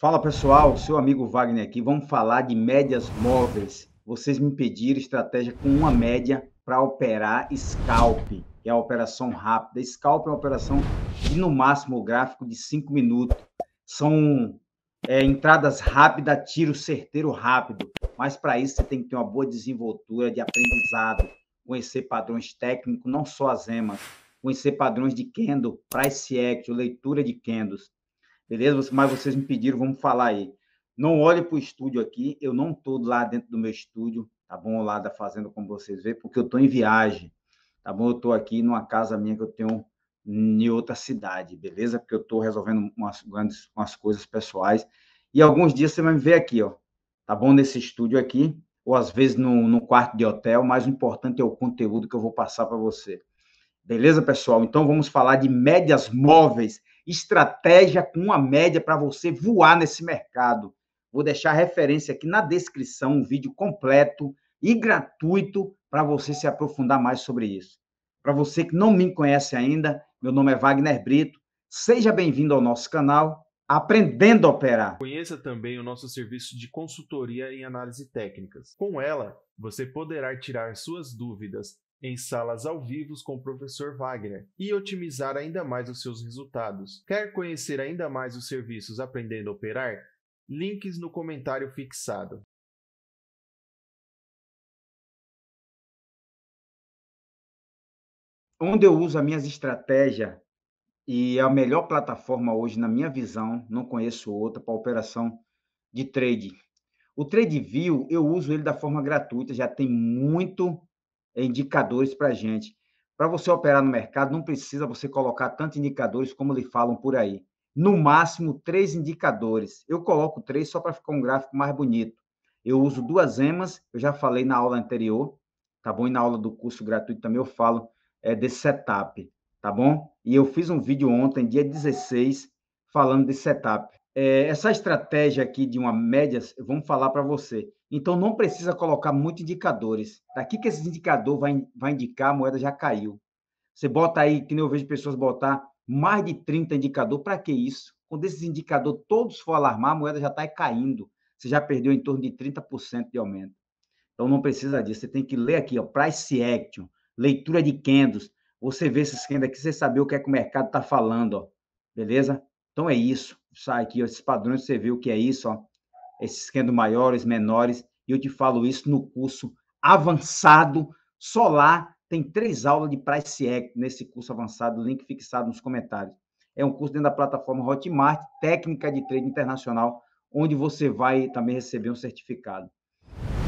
Fala pessoal, seu amigo Wagner aqui. Vamos falar de médias móveis. Vocês me pediram estratégia com uma média para operar scalp, que é a operação rápida. Scalp é uma operação de no máximo o gráfico de 5 minutos. São é, entradas rápidas, tiro certeiro rápido. Mas para isso você tem que ter uma boa desenvoltura de aprendizado, conhecer padrões técnicos, não só as emas, conhecer padrões de candle, price action, leitura de candles beleza? Mas vocês me pediram, vamos falar aí. Não olhe para o estúdio aqui, eu não estou lá dentro do meu estúdio, tá bom? Lá da fazenda, como vocês vê, porque eu estou em viagem, tá bom? Eu estou aqui numa casa minha que eu tenho em outra cidade, beleza? Porque eu estou resolvendo umas grandes umas coisas pessoais. E alguns dias você vai me ver aqui, ó, tá bom? Nesse estúdio aqui, ou às vezes no, no quarto de hotel, mas o importante é o conteúdo que eu vou passar para você. Beleza, pessoal? Então vamos falar de médias móveis estratégia com uma média para você voar nesse mercado. Vou deixar referência aqui na descrição, um vídeo completo e gratuito para você se aprofundar mais sobre isso. Para você que não me conhece ainda, meu nome é Wagner Brito. Seja bem-vindo ao nosso canal Aprendendo a Operar. Conheça também o nosso serviço de consultoria em análise técnicas. Com ela, você poderá tirar suas dúvidas em salas ao vivo com o professor Wagner e otimizar ainda mais os seus resultados. Quer conhecer ainda mais os serviços Aprendendo a Operar? Links no comentário fixado. Onde eu uso as minhas estratégias e a melhor plataforma hoje, na minha visão, não conheço outra para operação de trade. O TradeView, eu uso ele da forma gratuita, já tem muito é, indicadores para a gente. Para você operar no mercado, não precisa você colocar tantos indicadores como lhe falam por aí. No máximo, três indicadores. Eu coloco três só para ficar um gráfico mais bonito. Eu uso duas emas, eu já falei na aula anterior, tá bom? E na aula do curso gratuito também eu falo é, desse setup, tá bom? E eu fiz um vídeo ontem, dia 16, falando desse setup. É, essa estratégia aqui de uma média, vamos falar para você. Então, não precisa colocar muitos indicadores. Daqui que esse indicador vai, vai indicar, a moeda já caiu. Você bota aí, que nem eu vejo pessoas botar mais de 30 indicador, para que isso? Quando esses indicadores todos for alarmar, a moeda já está caindo. Você já perdeu em torno de 30% de aumento. Então, não precisa disso. Você tem que ler aqui, ó, price action, leitura de candles. Você vê esses candles aqui, você saber o que é que o mercado está falando, ó. Beleza? Então, é isso. Sai aqui, ó, esses padrões, você vê o que é isso, ó esses sendo maiores, menores, e eu te falo isso no curso avançado, só lá tem três aulas de Price Act nesse curso avançado, link fixado nos comentários. É um curso dentro da plataforma Hotmart, técnica de trade internacional, onde você vai também receber um certificado.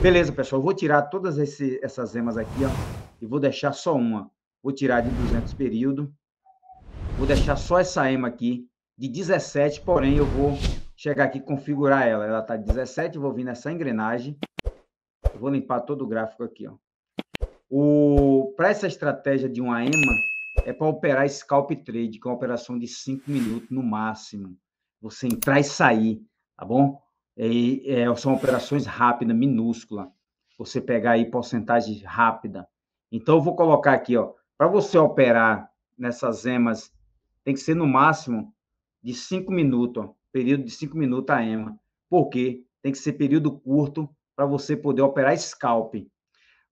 Beleza, pessoal, eu vou tirar todas esse, essas emas aqui, ó, e vou deixar só uma. Vou tirar de 200 período, vou deixar só essa ema aqui, de 17, porém eu vou chegar aqui e configurar ela. Ela está 17, vou vir nessa engrenagem. Vou limpar todo o gráfico aqui. Ó. O... Para essa estratégia de uma EMA, é para operar scalp trade, que é uma operação de 5 minutos no máximo. Você entrar e sair, tá bom? E, é, são operações rápidas, minúscula. Você pegar aí porcentagem rápida. Então, eu vou colocar aqui, ó. Para você operar nessas EMAs, tem que ser no máximo de 5 minutos, ó período de 5 minutos a EMA. Por quê? Tem que ser período curto para você poder operar scalp.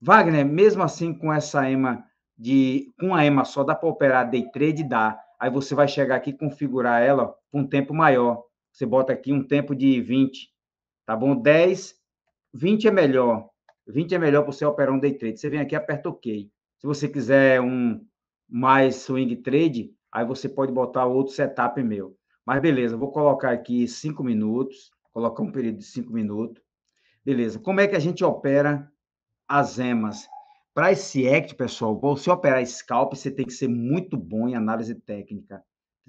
Wagner, mesmo assim com essa EMA de com a EMA só dá para operar day trade dá. Aí você vai chegar aqui e configurar ela com um tempo maior. Você bota aqui um tempo de 20, tá bom? 10, 20 é melhor. 20 é melhor para você operar um day trade. Você vem aqui e aperta OK. Se você quiser um mais swing trade, aí você pode botar outro setup meu. Mas beleza, vou colocar aqui cinco minutos, colocar um período de cinco minutos. Beleza, como é que a gente opera as emas? Para esse ect, pessoal, você operar scalp, você tem que ser muito bom em análise técnica.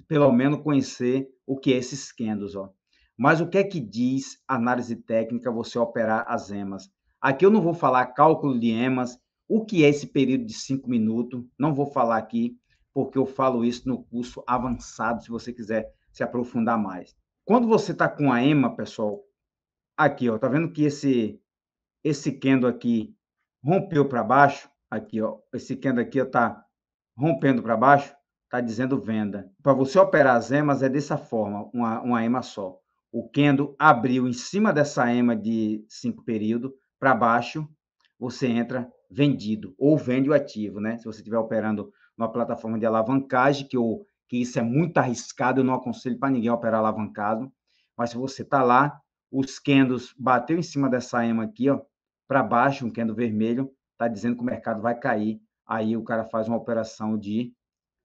Pelo menos conhecer o que é esses candles, ó. Mas o que é que diz análise técnica você operar as emas? Aqui eu não vou falar cálculo de emas, o que é esse período de cinco minutos, não vou falar aqui, porque eu falo isso no curso avançado, se você quiser se aprofundar mais. Quando você está com a ema, pessoal, aqui, ó, tá vendo que esse esse kendo aqui rompeu para baixo, aqui, ó, esse kendo aqui está rompendo para baixo, tá dizendo venda. Para você operar as emas é dessa forma, uma, uma ema só. O kendo abriu em cima dessa ema de cinco período para baixo, você entra vendido ou vende o ativo, né? Se você estiver operando uma plataforma de alavancagem que o que isso é muito arriscado, eu não aconselho para ninguém operar alavancado, mas se você está lá, os candles bateu em cima dessa ema aqui, ó, para baixo, um candle vermelho, está dizendo que o mercado vai cair, aí o cara faz uma operação de,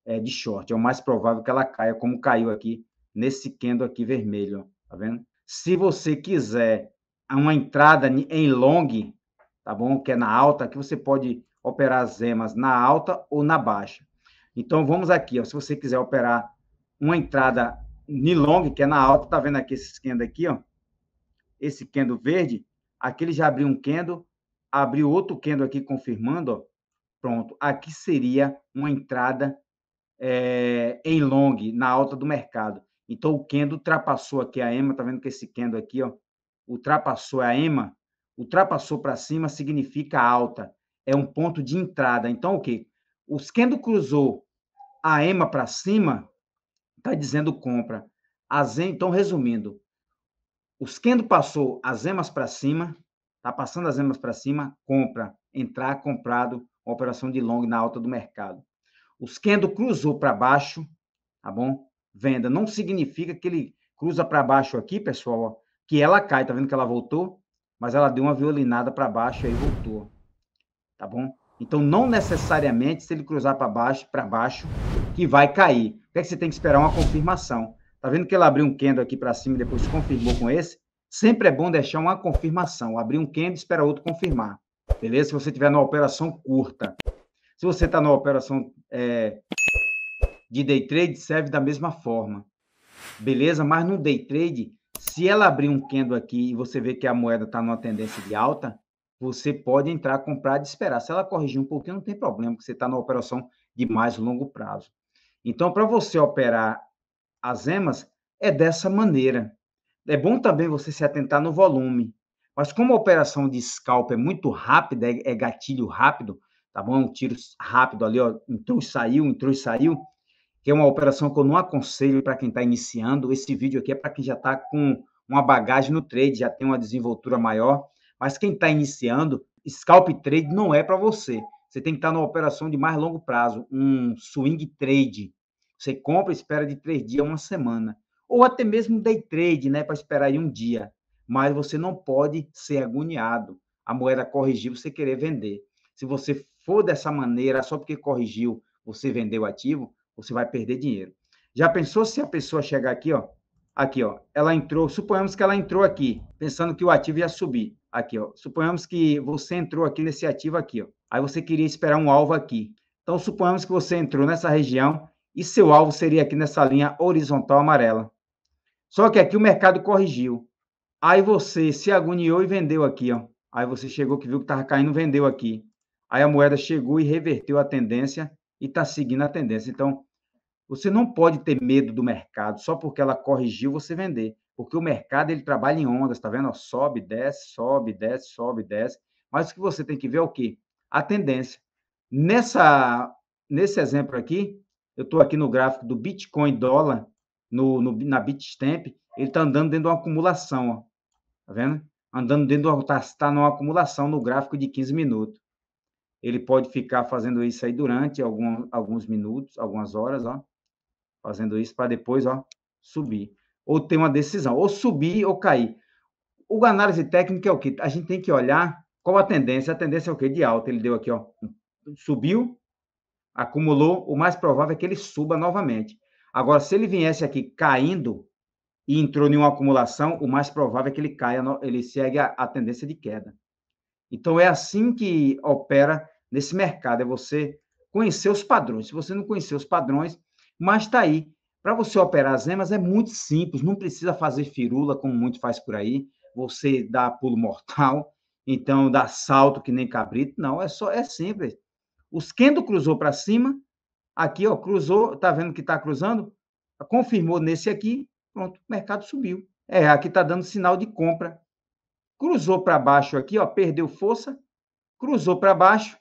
é, de short, é o mais provável que ela caia, como caiu aqui, nesse candle aqui vermelho, ó, tá vendo? Se você quiser uma entrada em long, tá bom? Que é na alta, que você pode operar as emas na alta ou na baixa. Então, vamos aqui, ó, se você quiser operar uma entrada nilong, que é na alta, tá vendo aqui esse candle aqui, ó? Esse candle verde, aqui ele já abriu um candle, abriu outro candle aqui confirmando, ó. Pronto, aqui seria uma entrada é, em long, na alta do mercado. Então, o candle ultrapassou aqui a EMA, tá vendo que esse candle aqui, ó, ultrapassou a EMA, ultrapassou para cima significa alta, é um ponto de entrada. Então, o que? O candle cruzou a EMA para cima, está dizendo compra. as então, resumindo, o Skendo passou as EMAs para cima, está passando as EMAs para cima, compra, entrar comprado, operação de long na alta do mercado. O Skendo cruzou para baixo, tá bom? Venda. Não significa que ele cruza para baixo aqui, pessoal, ó, que ela cai, tá vendo que ela voltou? Mas ela deu uma violinada para baixo e voltou. Tá bom? Então, não necessariamente, se ele cruzar para baixo, para baixo, que vai cair. O que, é que você tem que esperar? Uma confirmação. Tá vendo que ela abriu um candle aqui para cima e depois se confirmou com esse? Sempre é bom deixar uma confirmação. Abrir um candle e esperar outro confirmar. Beleza? Se você tiver numa operação curta. Se você está numa operação é, de day trade, serve da mesma forma. Beleza? Mas no day trade, se ela abrir um candle aqui e você vê que a moeda está numa tendência de alta, você pode entrar, comprar e esperar. Se ela corrigir um pouquinho, não tem problema, porque você está na operação de mais longo prazo. Então, para você operar as emas, é dessa maneira. É bom também você se atentar no volume. Mas como a operação de scalp é muito rápida, é, é gatilho rápido, tá bom? É um tiro rápido ali, ó, entrou e saiu, entrou e saiu, que é uma operação que eu não aconselho para quem está iniciando. Esse vídeo aqui é para quem já está com uma bagagem no trade, já tem uma desenvoltura maior. Mas quem está iniciando, scalp trade não é para você. Você tem que estar tá numa operação de mais longo prazo, um swing trade, você compra, espera de três dias, uma semana. Ou até mesmo day trade, né? Para esperar aí um dia. Mas você não pode ser agoniado. A moeda corrigiu, você querer vender. Se você for dessa maneira, só porque corrigiu, você vendeu ativo, você vai perder dinheiro. Já pensou se a pessoa chegar aqui, ó? Aqui, ó. Ela entrou, suponhamos que ela entrou aqui, pensando que o ativo ia subir. Aqui, ó. Suponhamos que você entrou aqui nesse ativo aqui, ó. Aí você queria esperar um alvo aqui. Então, suponhamos que você entrou nessa região e seu alvo seria aqui nessa linha horizontal amarela. Só que aqui o mercado corrigiu. Aí você se agoniou e vendeu aqui, ó. Aí você chegou que viu que estava caindo, vendeu aqui. Aí a moeda chegou e reverteu a tendência e está seguindo a tendência. Então, você não pode ter medo do mercado só porque ela corrigiu você vender, porque o mercado ele trabalha em ondas, tá vendo? Sobe, desce, sobe, desce, sobe, desce. Mas o que você tem que ver é o quê? A tendência. Nessa nesse exemplo aqui, eu estou aqui no gráfico do Bitcoin dólar, no, no, na Bitstamp, ele está andando dentro de uma acumulação, ó. Tá vendo? Andando dentro de uma. Está tá numa acumulação no gráfico de 15 minutos. Ele pode ficar fazendo isso aí durante algum, alguns minutos, algumas horas, ó. Fazendo isso para depois, ó, subir. Ou ter uma decisão, ou subir ou cair. O análise técnica é o que? A gente tem que olhar qual a tendência. A tendência é o quê? De alta. Ele deu aqui, ó. Subiu, acumulou, o mais provável é que ele suba novamente. Agora, se ele viesse aqui caindo e entrou em uma acumulação, o mais provável é que ele caia, ele segue a, a tendência de queda. Então, é assim que opera nesse mercado, é você conhecer os padrões. Se você não conhecer os padrões, mas está aí. Para você operar as emas é muito simples, não precisa fazer firula, como muito faz por aí. Você dá pulo mortal, então dá salto que nem cabrito. Não, é só é simples. Os Kendo cruzou para cima, aqui, ó, cruzou, tá vendo que está cruzando? Confirmou nesse aqui, pronto, o mercado subiu. É, aqui está dando sinal de compra. Cruzou para baixo aqui, ó, perdeu força, cruzou para baixo,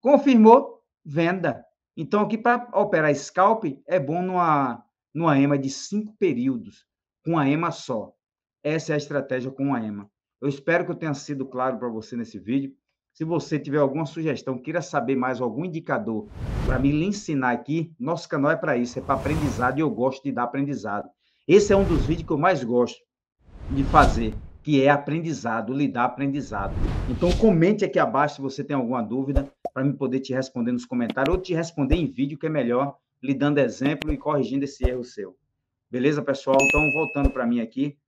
confirmou, venda. Então, aqui para operar scalp, é bom numa, numa EMA de cinco períodos, com a EMA só. Essa é a estratégia com a EMA. Eu espero que eu tenha sido claro para você nesse vídeo. Se você tiver alguma sugestão, queira saber mais algum indicador para me ensinar aqui, nosso canal é para isso, é para aprendizado e eu gosto de dar aprendizado. Esse é um dos vídeos que eu mais gosto de fazer, que é aprendizado, lidar aprendizado. Então comente aqui abaixo se você tem alguma dúvida para me poder te responder nos comentários ou te responder em vídeo que é melhor, lhe dando exemplo e corrigindo esse erro seu. Beleza, pessoal? Então voltando para mim aqui.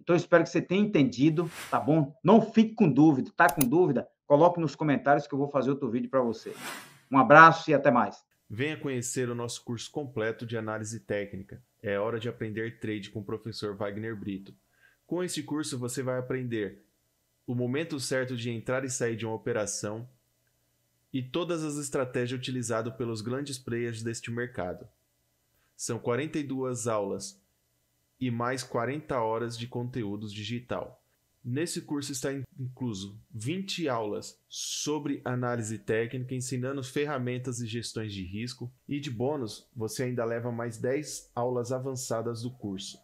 Então espero que você tenha entendido, tá bom? Não fique com dúvida, tá com dúvida? Coloque nos comentários que eu vou fazer outro vídeo para você. Um abraço e até mais. Venha conhecer o nosso curso completo de análise técnica. É hora de aprender trade com o professor Wagner Brito. Com esse curso você vai aprender o momento certo de entrar e sair de uma operação e todas as estratégias utilizadas pelos grandes players deste mercado. São 42 aulas e mais 40 horas de conteúdos digital. Nesse curso está incluso 20 aulas sobre análise técnica, ensinando ferramentas e gestões de risco, e de bônus, você ainda leva mais 10 aulas avançadas do curso.